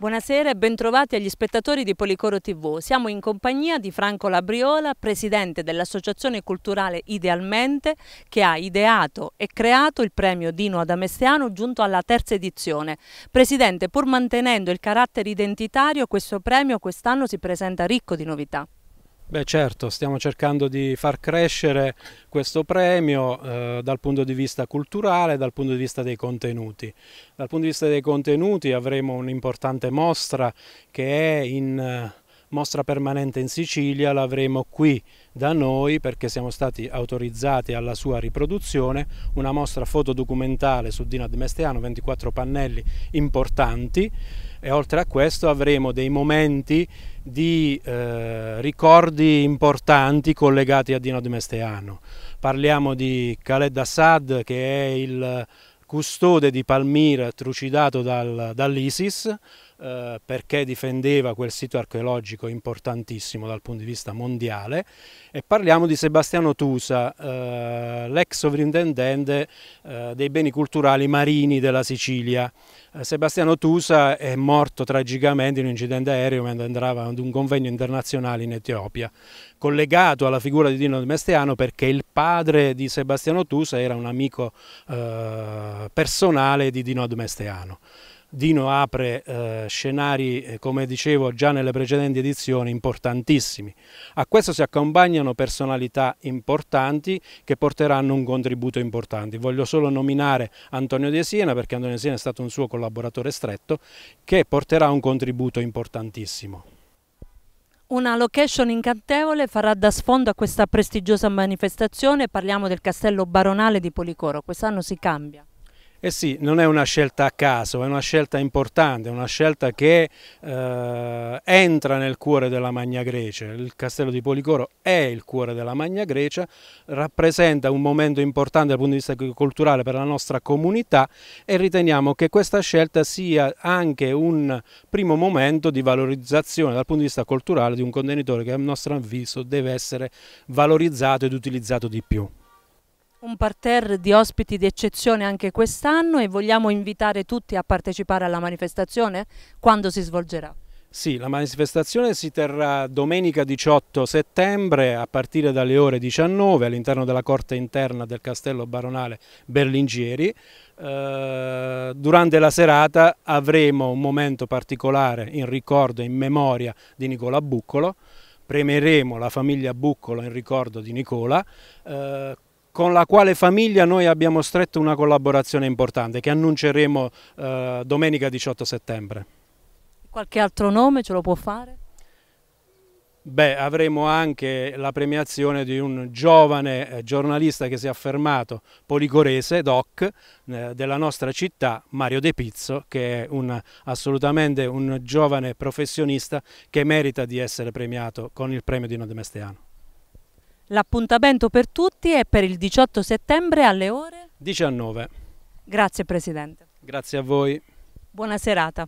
Buonasera e bentrovati agli spettatori di Policoro TV. Siamo in compagnia di Franco Labriola, presidente dell'Associazione Culturale Idealmente, che ha ideato e creato il premio Dino Adamestiano giunto alla terza edizione. Presidente, pur mantenendo il carattere identitario, questo premio quest'anno si presenta ricco di novità. Beh certo, stiamo cercando di far crescere questo premio eh, dal punto di vista culturale, dal punto di vista dei contenuti. Dal punto di vista dei contenuti avremo un'importante mostra che è in... Eh, mostra permanente in Sicilia, l'avremo qui da noi perché siamo stati autorizzati alla sua riproduzione, una mostra fotodocumentale su Dino Mesteano, 24 pannelli importanti e oltre a questo avremo dei momenti di eh, ricordi importanti collegati a Dino Mesteano. Parliamo di Khaled Assad che è il custode di Palmira trucidato dal, dall'ISIS, eh, perché difendeva quel sito archeologico importantissimo dal punto di vista mondiale e parliamo di Sebastiano Tusa, eh, l'ex sovrintendente eh, dei beni culturali marini della Sicilia. Eh, Sebastiano Tusa è morto tragicamente in un incidente aereo mentre entrava ad un convegno internazionale in Etiopia, collegato alla figura di Dino Mesteano perché il padre di Sebastiano Tusa era un amico eh, personale di Dino Mesteano. Dino apre eh, scenari, eh, come dicevo già nelle precedenti edizioni, importantissimi. A questo si accompagnano personalità importanti che porteranno un contributo importante. Voglio solo nominare Antonio De Siena perché Antonio De Siena è stato un suo collaboratore stretto che porterà un contributo importantissimo. Una location incantevole farà da sfondo a questa prestigiosa manifestazione, parliamo del castello baronale di Policoro, quest'anno si cambia. Eh sì, non è una scelta a caso, è una scelta importante, è una scelta che eh, entra nel cuore della Magna Grecia. Il castello di Policoro è il cuore della Magna Grecia, rappresenta un momento importante dal punto di vista culturale per la nostra comunità e riteniamo che questa scelta sia anche un primo momento di valorizzazione dal punto di vista culturale di un contenitore che a nostro avviso deve essere valorizzato ed utilizzato di più. Un parterre di ospiti di eccezione anche quest'anno e vogliamo invitare tutti a partecipare alla manifestazione? Quando si svolgerà? Sì, la manifestazione si terrà domenica 18 settembre a partire dalle ore 19 all'interno della corte interna del castello baronale Berlingieri. Eh, durante la serata avremo un momento particolare in ricordo e in memoria di Nicola Buccolo, premeremo la famiglia Buccolo in ricordo di Nicola, eh, con la quale famiglia noi abbiamo stretto una collaborazione importante che annunceremo eh, domenica 18 settembre. Qualche altro nome ce lo può fare? Beh, avremo anche la premiazione di un giovane eh, giornalista che si è affermato policorese, doc, eh, della nostra città, Mario De Pizzo, che è un, assolutamente un giovane professionista che merita di essere premiato con il premio di Nodemesteano. L'appuntamento per tutti è per il 18 settembre alle ore 19. Grazie Presidente. Grazie a voi. Buona serata.